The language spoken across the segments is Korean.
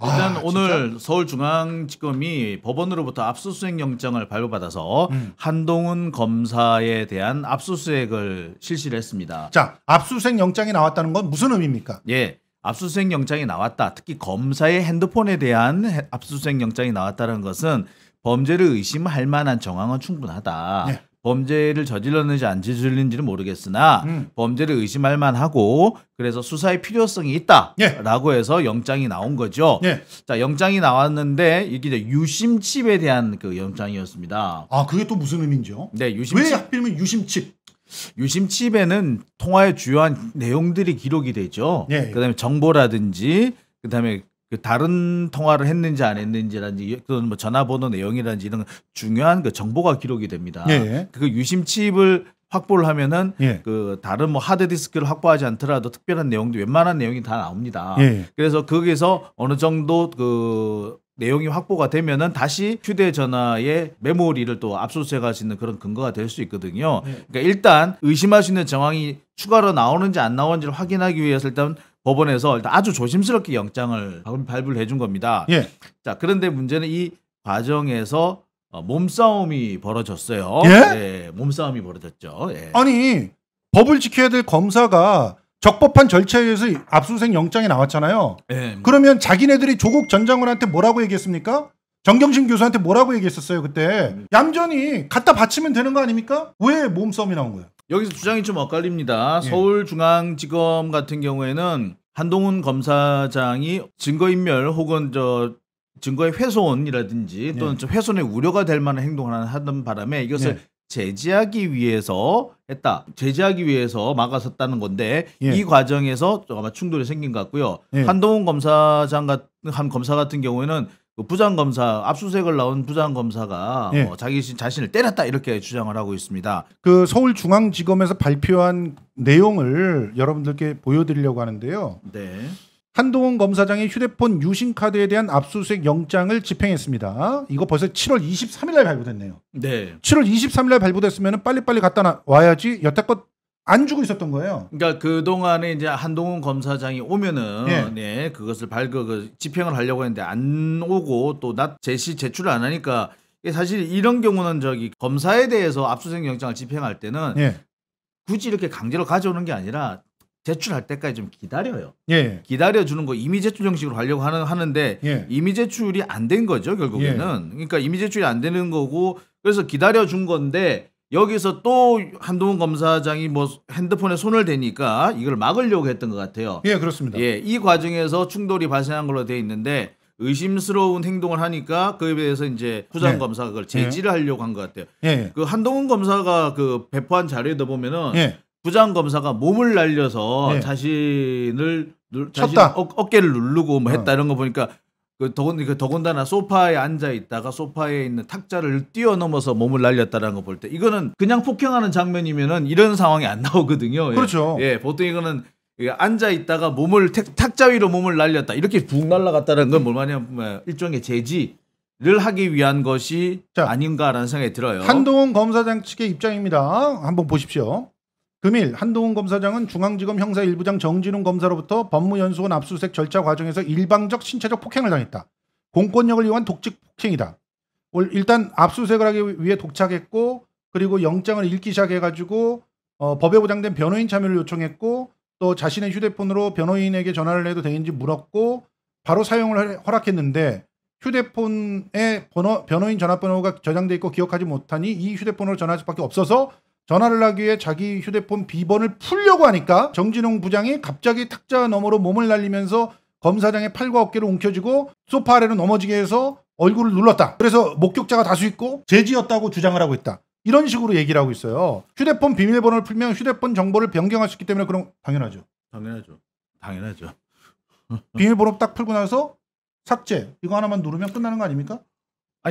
일단 아, 오늘 진짜? 서울중앙지검이 법원으로부터 압수수색 영장을 발부받아서 음. 한동훈 검사에 대한 압수수색을 실시를 했습니다. 자, 압수수색 영장이 나왔다는 건 무슨 의미입니까? 예. 압수수색 영장이 나왔다. 특히 검사의 핸드폰에 대한 압수수색 영장이 나왔다는 것은 범죄를 의심할 만한 정황은 충분하다. 네. 범죄를 저질렀는지 안 저질렀는지는 모르겠으나 음. 범죄를 의심할 만하고 그래서 수사의 필요성이 있다라고 예. 해서 영장이 나온 거죠. 예. 자 영장이 나왔는데 이게 이제 유심칩에 대한 그 영장이었습니다. 아 그게 또 무슨 의미인 네, 유심칩. 왜 하필이면 유심칩? 유심칩에는 통화의 주요한 내용들이 기록이 되죠. 예. 그다음에 정보라든지 그다음에 그 다른 통화를 했는지 안 했는지라든지 그런 뭐 전화번호 내용이라든지 이런 중요한 그 정보가 기록이 됩니다. 예. 그 유심칩을 확보를 하면은 예. 그 다른 뭐 하드 디스크를 확보하지 않더라도 특별한 내용도 웬만한 내용이 다 나옵니다. 예. 그래서 거기에서 어느 정도 그 내용이 확보가 되면은 다시 휴대전화의 메모리를 또 압수수색할 수 있는 그런 근거가 될 수 있거든요. 예. 그러니까 일단 의심할 수 있는 정황이 추가로 나오는지 안 나오는지를 확인하기 위해서 일단 법원에서 아주 조심스럽게 영장을 발부를 해준 겁니다. 예. 자 그런데 문제는 이 과정에서 어, 몸싸움이 벌어졌어요. 예? 예? 몸싸움이 벌어졌죠. 예. 아니 법을 지켜야 될 검사가 적법한 절차에서 의해 압수수색 영장이 나왔잖아요. 예. 그러면 자기네들이 조국 전 장관한테 뭐라고 얘기했습니까? 정경심 교수한테 뭐라고 얘기했었어요 그때? 음. 얌전히 갖다 바치면 되는 거 아닙니까? 왜 몸싸움이 나온 거예요? 여기서 주장이 좀 엇갈립니다. 예. 서울중앙지검 같은 경우에는 한동훈 검사장이 증거인멸 혹은 저 증거의 훼손이라든지 예. 또는 예. 훼손의 우려가 될 만한 행동을 하는 바람에 이것을 예. 제지하기 위해서 했다. 제지하기 위해서 막아섰다는 건데 예. 이 과정에서 아마 충돌이 생긴 것 같고요. 예. 한동훈 검사장 같은 한 검사 같은 경우에는 그 부장검사 압수수색을 나온 부장검사가 예. 뭐 자기 자신을 때렸다 이렇게 주장을 하고 있습니다. 그 서울중앙지검에서 발표한 내용을 여러분들께 보여드리려고 하는데요. 네. 한동훈 검사장의 휴대폰 유심카드에 대한 압수수색 영장을 집행했습니다. 이거 벌써 7월 23일 날 발부됐네요. 네. 7월 23일 날 발부됐으면 빨리빨리 갖다 와야지 여태껏 안 주고 있었던 거예요. 그러니까 그 동안에 이제 한동훈 검사장이 오면은 예, 네, 그것을 발거 그 집행을 하려고 했는데 안 오고 또낮 제시 제출을 안 하니까 사실 이런 경우는 저기 검사에 대해서 압수수색 영장을 집행할 때는 예. 굳이 이렇게 강제로 가져오는 게 아니라 제출할 때까지 좀 기다려요. 예. 예. 기다려 주는 거 이미 제출 형식으로 하려고 하는 하는데 예. 이미 제출이 안 된 거죠 결국에는. 예. 그러니까 이미 제출이 안 되는 거고 그래서 기다려 준 건데 여기서 또 한동훈 검사장이 뭐 핸드폰에 손을 대니까 이걸 막으려고 했던 것 같아요. 예, 그렇습니다. 예, 이 과정에서 충돌이 발생한 걸로 돼 있는데 의심스러운 행동을 하니까 그에 대해서 이제 부장 네. 검사가 그걸 제지를 네. 예. 하려고 한 것 같아요. 예. 그 한동훈 검사가 그 배포한 자료에도 보면은 예. 부장 검사가 몸을 날려서 예. 자신을 쳤다. 어, 어깨를 누르고 뭐 했다 어. 이런 거 보니까 그 더군 그 더군다나 소파에 앉아 있다가 소파에 있는 탁자를 뛰어넘어서 몸을 날렸다라는 거 볼때 이거는 그냥 폭행하는 장면이면은 이런 상황이 안 나오거든요. 예. 그렇죠. 예, 예 보통 이거는 예, 앉아 있다가 몸을 탁, 탁자 위로 몸을 날렸다 이렇게 붕 날라갔다는 건뭘 뭐냐면 뭐 일종의 제지 를 하기 위한 것이 자, 아닌가라는 생각이 들어요. 한동훈 검사장 측의 입장입니다. 한번 보십시오. 금일 한동훈 검사장은 중앙지검 형사 1부장 정진웅 검사로부터 법무연수원 압수수색 절차 과정에서 일방적 신체적 폭행을 당했다. 공권력을 이용한 독직 폭행이다. 일단 압수수색을 하기 위해 도착했고 그리고 영장을 읽기 시작해가지고 어, 법에 보장된 변호인 참여를 요청했고 또 자신의 휴대폰으로 변호인에게 전화를 해도 되는지 물었고 바로 사용을 허락했는데 휴대폰에 번호, 변호인 전화번호가 저장돼 있고 기억하지 못하니 이 휴대폰으로 전화할 수밖에 없어서 전화를 하기 위해 자기 휴대폰 비번을 풀려고 하니까 정진웅 부장이 갑자기 탁자 너머로 몸을 날리면서 검사장의 팔과 어깨를 움켜쥐고 소파 아래로 넘어지게 해서 얼굴을 눌렀다. 그래서 목격자가 다수 있고 제지였다고 주장을 하고 있다. 이런 식으로 얘기를 하고 있어요. 휴대폰 비밀번호를 풀면 휴대폰 정보를 변경할 수 있기 때문에 그럼 당연하죠. 당연하죠. 당연하죠. 비밀번호 딱 풀고 나서 삭제 이거 하나만 누르면 끝나는 거 아닙니까?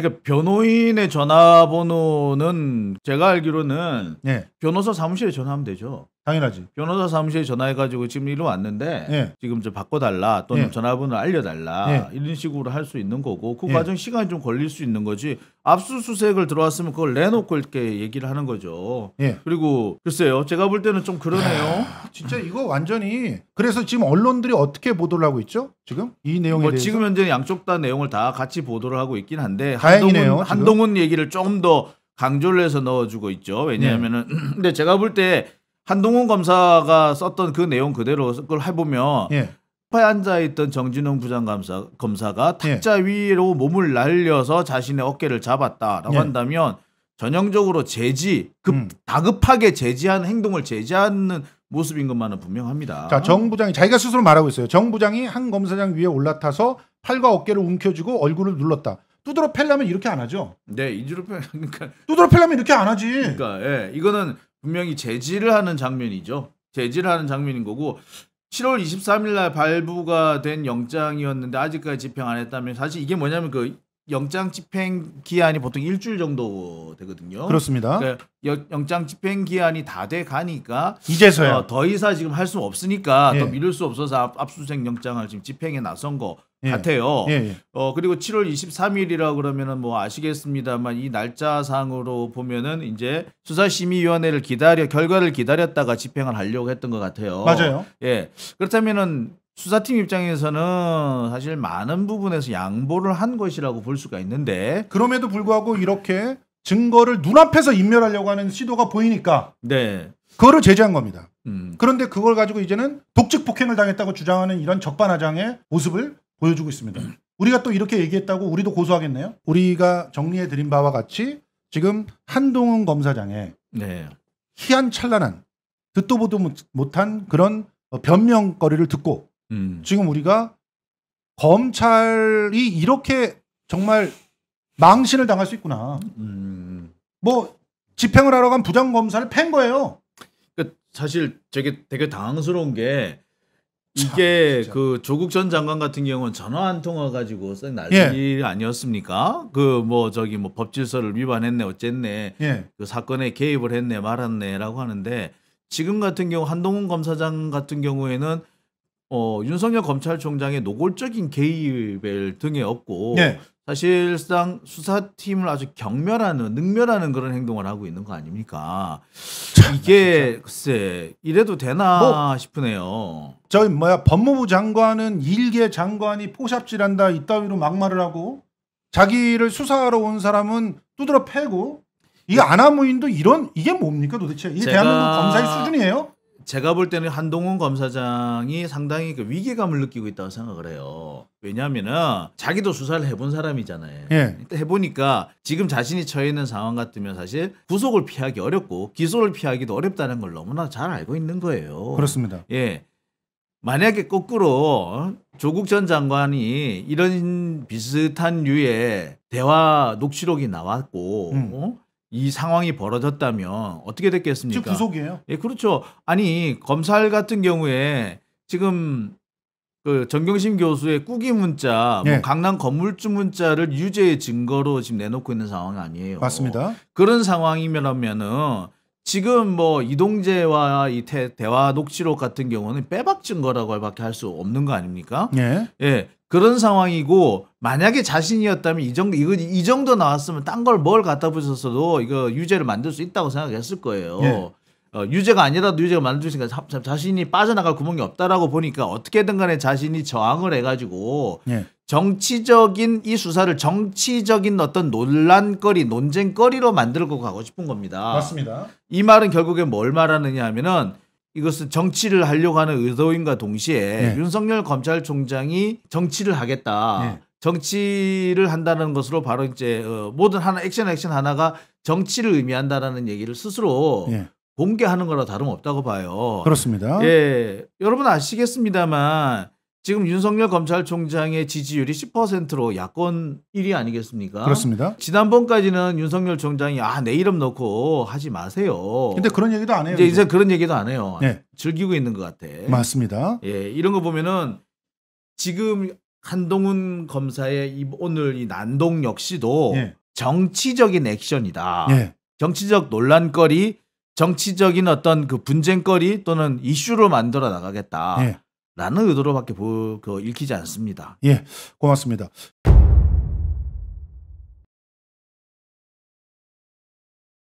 그러니까 변호인의 전화번호는 제가 알기로는 네. 변호사 사무실에 전화하면 되죠. 당연하지. 변호사 사무실에 전화해가지고 지금 일로 왔는데 예. 지금 좀 바꿔달라 또는 예. 전화번호 알려달라 예. 이런 식으로 할 수 있는 거고 그 예. 과정 시간이 좀 걸릴 수 있는 거지 압수수색을 들어왔으면 그걸 내놓고 이렇게 얘기를 하는 거죠. 예. 그리고 글쎄요 제가 볼 때는 좀 그러네요. 아, 진짜 이거 완전히 그래서 지금 언론들이 어떻게 보도를 하고 있죠? 지금 이 내용에 뭐 대해서 지금 현재 양쪽 다 내용을 다 같이 보도를 하고 있긴 한데 다행이네요, 한동훈, 한동훈 얘기를 조금 더 강조를 해서 넣어주고 있죠. 왜냐하면은 네. 근데 제가 볼때 한동훈 검사가 썼던 그 내용 그대로 그걸 해보면 예. 소파에 앉아 있던 정진웅 부장검사 검사가 예. 탁자 예. 위로 몸을 날려서 자신의 어깨를 잡았다라고 예. 한다면 전형적으로 제지 급 음. 다급하게 제지하는 행동을 제지하는 모습인 것만은 분명합니다. 자, 정 부장이 자기가 스스로 말하고 있어요. 정 부장이 한 검사장 위에 올라타서 팔과 어깨를 움켜쥐고 얼굴을 눌렀다. 두드러 팰려면 이렇게 안 하죠. 네, 이주로 팰 그러니까 두드러 팰려면 이렇게 안 하지. 그러니까 예. 이거는 분명히 제지를 하는 장면이죠. 제지를 하는 장면인 거고 7월 23일 날 발부가 된 영장이었는데 아직까지 집행 안 했다면 사실 이게 뭐냐면 그 영장 집행 기한이 보통 일주일 정도 되거든요. 그렇습니다. 그러니까 영장 집행 기한이 다 돼 가니까 이제서야 어, 더 이상 지금 할 수 없으니까 예. 더 미룰 수 없어서 압, 수수색 영장을 지금 집행에 나선 거 예. 같아요. 예. 예. 어 그리고 7월 23일이라 그러면은 뭐 아시겠습니다만 이 날짜상으로 보면은 이제 수사심의위원회를 기다려 결과를 기다렸다가 집행을 하려고 했던 것 같아요. 맞아요. 예 그렇다면은 수사팀 입장에서는 사실 많은 부분에서 양보를 한 것이라고 볼 수가 있는데 그럼에도 불구하고 이렇게 증거를 눈앞에서 인멸하려고 하는 시도가 보이니까 네. 그거를 제재한 겁니다. 음. 그런데 그걸 가지고 이제는 독직 폭행을 당했다고 주장하는 이런 적반하장의 모습을 보여주고 있습니다. 음. 우리가 또 이렇게 얘기했다고 우리도 고소하겠네요. 우리가 정리해 드린 바와 같이 지금 한동훈 검사장의 네. 희한찬란한 듣도 보도 못한 그런 변명거리를 듣고 음. 지금 우리가 검찰이 이렇게 정말 망신을 당할 수 있구나. 음. 뭐 집행을 하러 간 부장 검사를 팬 거예요. 그 사실 되게 되게 당황스러운 게 이게 참, 그 조국 전 장관 같은 경우는 전화 한 통화 가지고 쌩 난리 예. 아니었습니까? 그 뭐 저기 뭐 법질서를 위반했네 어쨌네 예. 그 사건에 개입을 했네 말았네라고 하는데 지금 같은 경우 한동훈 검사장 같은 경우에는 어, 윤석열 검찰총장의 노골적인 개입을 등에 업고 네. 사실상 수사팀을 아주 경멸하는 능멸하는 그런 행동을 하고 있는 거 아닙니까? 참, 이게 진짜. 글쎄 이래도 되나 뭐, 싶으네요. 저 뭐야 법무부 장관은 일개 장관이 포샵질한다 이따위로 막말을 하고 자기를 수사하러 온 사람은 두드러 패고 이 네. 아나무인도 이런 이게 뭡니까 도대체 이게 대한민국 검사의 수준이에요? 제가 볼 때는 한동훈 검사장이 상당히 그 위기감을 느끼고 있다고 생각을 해요. 왜냐하면은 자기도 수사를 해본 사람이잖아요. 예. 그러니까 해보니까 지금 자신이 처해 있는 상황 같으면 사실 구속을 피하기 어렵고 기소를 피하기도 어렵다는 걸 너무나 잘 알고 있는 거예요. 그렇습니다. 예. 만약에 거꾸로 어? 조국 전 장관이 이런 비슷한 류의 대화 녹취록이 나왔고 음. 어? 이 상황이 벌어졌다면 어떻게 됐겠습니까? 지금 구속이에요. 예, 그렇죠. 아니 검찰 같은 경우에 지금 그 전경심 교수의 꾸기 문자, 예. 뭐 네. 강남 건물주 문자를 유죄의 증거로 지금 내놓고 있는 상황 아니에요. 맞습니다. 그런 상황이면은 지금 뭐 이동재와 이 대, 화 녹취록 같은 경우는 빼박 증거라고 밖에 할 수 없는 거 아닙니까? 네. 예. 예. 그런 상황이고 만약에 자신이었다면 이 정도 이거 이 정도 나왔으면 딴 걸 뭘 갖다 붙였어도 이거 유죄를 만들 수 있다고 생각했을 거예요. 예. 어, 유죄가 아니라도 유죄가 만들어지니까 자, 자신이 빠져나갈 구멍이 없다라고 보니까 어떻게든 간에 자신이 저항을 해가지고 예. 정치적인 이 수사를 정치적인 어떤 논란거리 논쟁거리로 만들고 가고 싶은 겁니다. 맞습니다. 이 말은 결국에 뭘 말하느냐 하면은 이것은 정치를 하려고 하는 의도인과 동시에 네. 윤석열 검찰총장이 정치를 하겠다. 네. 정치를 한다는 것으로 바로 이제 어, 모든 하나 액션 액션 하나가 정치를 의미한다라는 얘기를 스스로 네. 공개하는 거라 다름없다고 봐요. 그렇습니다. 예. 여러분 아시겠습니다만 지금 윤석열 검찰총장의 지지율이 10%로 야권 1위 아니겠습니까? 그렇습니다. 지난번까지는 윤석열 총장이 아 내 이름 넣고 하지 마세요. 근데 그런 얘기도 안 해요. 이제, 이제 그런 얘기도 안 해요. 네. 즐기고 있는 것 같아. 맞습니다. 예, 이런 거 보면은 지금 한동훈 검사의 이, 오늘 이 난동 역시도 네. 정치적인 액션이다. 네. 정치적 논란거리, 정치적인 어떤 그 분쟁거리 또는 이슈로 만들어 나가겠다. 예. 라는 의도로밖에 보, 그, 읽히지 않습니다. 예, 고맙습니다.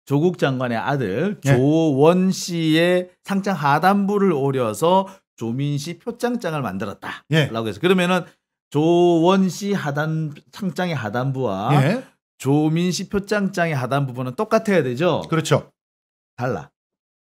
조국 장관의 아들 예. 조원 씨의 상장 하단부를 오려서 조민 씨 표창장을 예. 만들었다라고 예. 해서 그러면은 조원 씨 하단 상장의 하단부와 예. 조민 씨 표창장의 하단부분은 똑같아야 되죠. 그렇죠. 달라.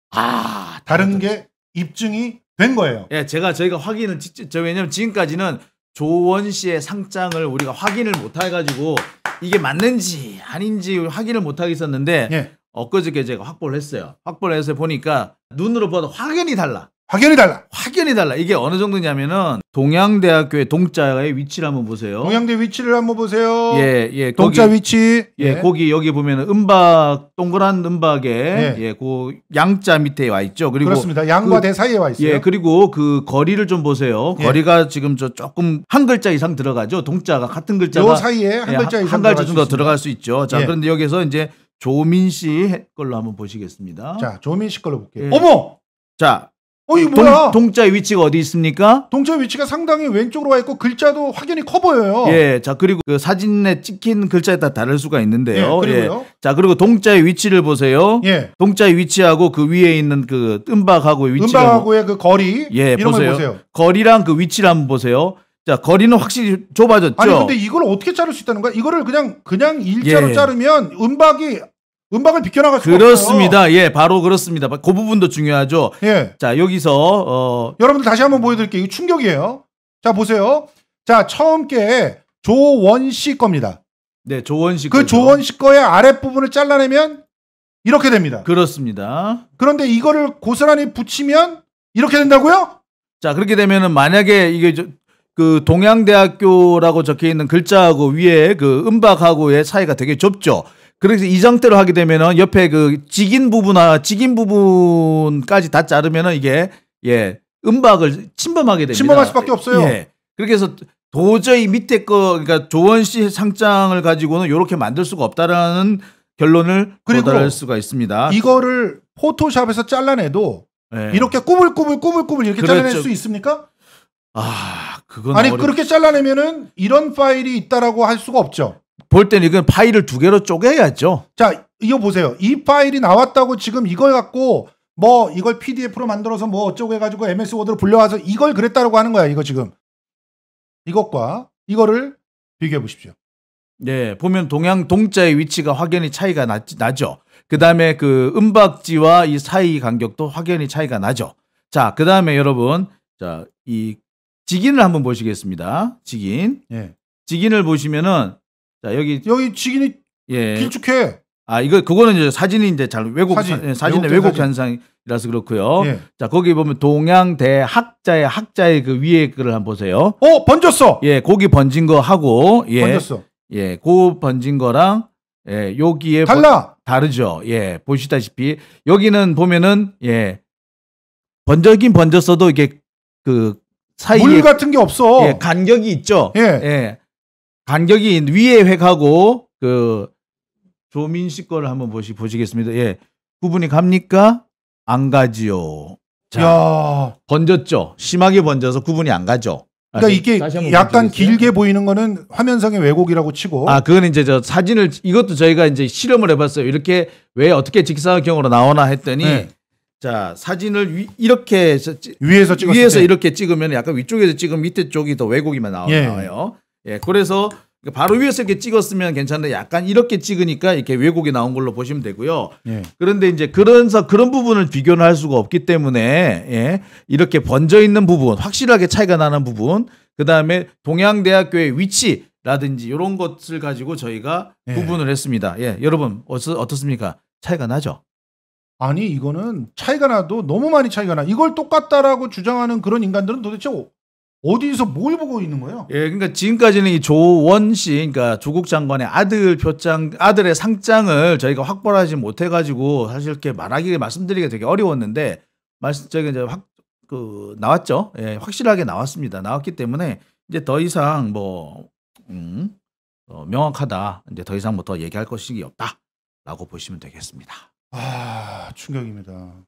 아 다른 게 입증이 된 거예요. 예, 제가 저희가 확인을 저 왜냐면 지금까지는 조원 씨의 상장을 우리가 확인을 못 해가지고 이게 맞는지 아닌지 확인을 못 하게 있었는데 예. 엊그저께 제가 확보를 했어요. 확보를 해서 보니까 눈으로 봐도 확연히 달라. 확연히 달라. 확연히 달라. 이게 어느 정도냐면은 동양대학교의 동자의 위치를 한번 보세요. 동양대 위치를 한번 보세요. 예, 예. 동자 거기, 위치. 예, 예, 거기 여기 보면은 음박 동그란 음박에 예, 예그 양자 밑에 와 있죠. 그리고 그렇습니다. 양과 그, 대 사이에 와 있어요. 예, 그리고 그 거리를 좀 보세요. 예. 거리가 지금 저 조금 한 글자 이상 들어가죠. 동자가 같은 글자가 요 사이에 한 예, 글자 이상 한 글자 좀 더 들어갈 수 있죠. 자, 예. 그런데 여기서 이제 조민 씨 걸로 한번 보시겠습니다. 자, 조민 씨 걸로 볼게요. 어머! 자, 어이 뭐야? 동, 자의 위치가 어디 있습니까? 동자의 위치가 상당히 왼쪽으로 와 있고 글자도 확연히 커 보여요. 예, 자 그리고 그 사진에 찍힌 글자에 따라 다를 수가 있는데요. 예, 그리고요. 예. 자 그리고 동자의 위치를 보세요. 예. 동자의 위치하고 그 위에 있는 그 음박하고 위치가 박하고의그 거리 예, 이런 보세요. 보세요. 거리랑 그 위치를 한번 보세요. 자 거리는 확실히 좁아졌죠. 아니 근데 이걸 어떻게 자를 수 있다는 거야? 이거를 그냥 그냥 일자로 예. 자르면 음박이 음방을 비켜나갈 수가 그렇습니다. 없어요. 예, 바로 그렇습니다. 그 부분도 중요하죠. 예. 자, 여기서 어 여러분들 다시 한번 보여드릴게요. 이거 충격이에요. 자, 보세요. 자, 처음 께 조원 씨 겁니다. 네, 조원 씨. 그 거죠. 조원 씨 거의 아랫 부분을 잘라내면 이렇게 됩니다. 그렇습니다. 그런데 이거를 고스란히 붙이면 이렇게 된다고요? 자, 그렇게 되면은 만약에 이게 저, 그 동양대학교라고 적혀 있는 글자하고 위에 그 음박하고의 차이가 되게 좁죠. 그래서 이상태로 하게 되면은 옆에 그 직인 부분이나 직인 부분까지 다 자르면은 이게 예 음박을 침범하게 됩니다. 침범할 수밖에 없어요. 예. 그렇게 해서 도저히 밑에 거 그러니까 조원 씨 상장을 가지고는 이렇게 만들 수가 없다라는 결론을 도달할 수가 있습니다. 이거를 포토샵에서 잘라내도 네. 이렇게 꾸물꾸물 꾸물꾸물 이렇게 그렇죠. 잘라낼 수 있습니까? 아, 그건 아니 어렵... 그렇게 잘라내면은 이런 파일이 있다라고 할 수가 없죠. 볼 때는 이건 파일을 두 개로 쪼개야죠. 자, 이거 보세요. 이 파일이 나왔다고 지금 이걸 갖고 뭐 이걸 PDF로 만들어서 뭐 어쩌고 해가지고 MS 워드로 불려와서 이걸 그랬다라고 하는 거야. 이거 지금 이것과 이거를 비교해 보십시오. 네, 보면 동양 동자의 위치가 확연히 차이가 나, 나죠. 그 다음에 그은박지와이 사이 간격도 확연히 차이가 나죠. 자, 그 다음에 여러분, 자, 이 직인을 한번 보시겠습니다. 직인. 예. 직인을 보시면은 자 여기 여기 지인이 예. 길쭉해. 아 이거 그거는 이제 사진이 이제 잘 외국 사진, 사, 예, 진의 왜곡 현상이라서 그렇고요. 예. 자 거기 보면 동양 대학자의 학자의 그 위에 글을 한번 보세요. 어 번졌어. 예, 고기 번진 거 하고 예, 번졌어. 예, 고 번진 거랑 예, 여기에 달라 번, 다르죠. 예, 보시다시피 여기는 보면은 예 번져긴 번졌어도 이게 그 사이에 물 같은 게 없어. 예, 간격이 있죠. 예, 예 간격이 위에 획하고 그 조민식 거를 한번 보시 보시겠습니다. 예. 구분이 갑니까? 안 가지요. 자, 야. 번졌죠. 심하게 번져서 구분이 안 가죠. 그러니까 이게 약간 길게 보이는 거는 화면상의 왜곡이라고 치고 아 그건 이제 저 사진을 이것도 저희가 이제 실험을 해봤어요 이렇게 왜 어떻게 직사각형으로 나오나 했더니 네. 자 사진을 위, 이렇게 위에서 찍었을 위에서 때. 이렇게 찍으면 약간 위쪽에서 찍으면 밑에 쪽이 더 왜곡이만 나와, 예. 나와요 예, 그래서 바로 위에서 이렇게 찍었으면 괜찮은데 약간 이렇게 찍으니까 이렇게 왜곡이 나온 걸로 보시면 되고요. 예. 그런데 이제 그런서 그런 부분을 비교는 할 수가 없기 때문에 예, 이렇게 번져 있는 부분, 확실하게 차이가 나는 부분, 그 다음에 동양대학교의 위치 라든지 이런 것을 가지고 저희가 예. 구분을 했습니다. 예, 여러분 어떻, 어떻습니까? 차이가 나죠? 아니 이거는 차이가 나도 너무 많이 차이가 나. 이걸 똑같다라고 주장하는 그런 인간들은 도대체 어디서 뭘 보고 있는 거예요? 예, 그러니까 지금까지는 이 조원 씨, 그러니까 조국 장관의 아들 표장, 아들의 상장을 저희가 확보하지 못해가지고 사실 이렇게 말하기 말씀드리기 가 되게 어려웠는데 말씀 저기 이제 확그 나왔죠, 예, 확실하게 나왔습니다. 나왔기 때문에 이제 더 이상 뭐 음, 어, 명확하다, 이제 더 이상 뭐 더 얘기할 것이 없다라고 보시면 되겠습니다. 아, 충격입니다.